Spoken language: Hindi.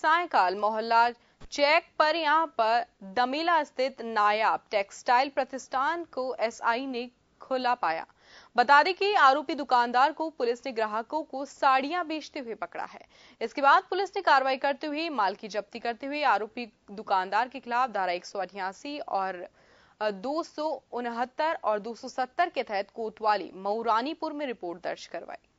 सायकाल मोहल्ला चेक पर यहाँ पर दमीला स्थित नायाब टेक्सटाइल प्रतिष्ठान को एसआई ने खुला पाया बता दें कि आरोपी दुकानदार को पुलिस ने ग्राहकों को साड़ियां बेचते हुए पकड़ा है इसके बाद पुलिस ने कार्रवाई करते हुए माल की जब्ती करते हुए आरोपी दुकानदार के खिलाफ धारा एक और दो और 270 के तहत कोतवाली मऊरानीपुर में रिपोर्ट दर्ज करवाई